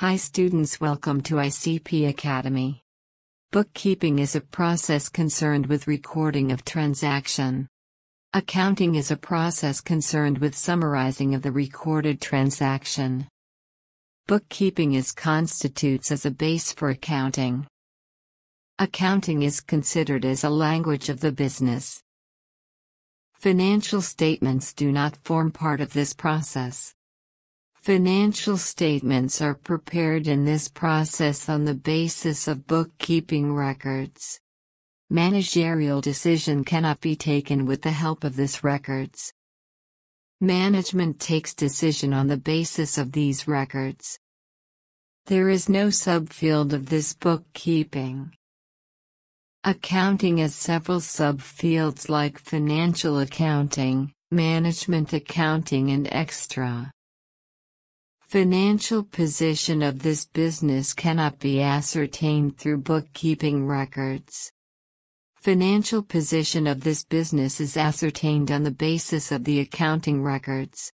Hi students welcome to ICP Academy. Bookkeeping is a process concerned with recording of transaction. Accounting is a process concerned with summarizing of the recorded transaction. Bookkeeping is constitutes as a base for accounting. Accounting is considered as a language of the business. Financial statements do not form part of this process. Financial statements are prepared in this process on the basis of bookkeeping records. Managerial decision cannot be taken with the help of this records. Management takes decision on the basis of these records. There is no subfield of this bookkeeping. Accounting has several subfields like financial accounting, management accounting and extra. Financial position of this business cannot be ascertained through bookkeeping records. Financial position of this business is ascertained on the basis of the accounting records.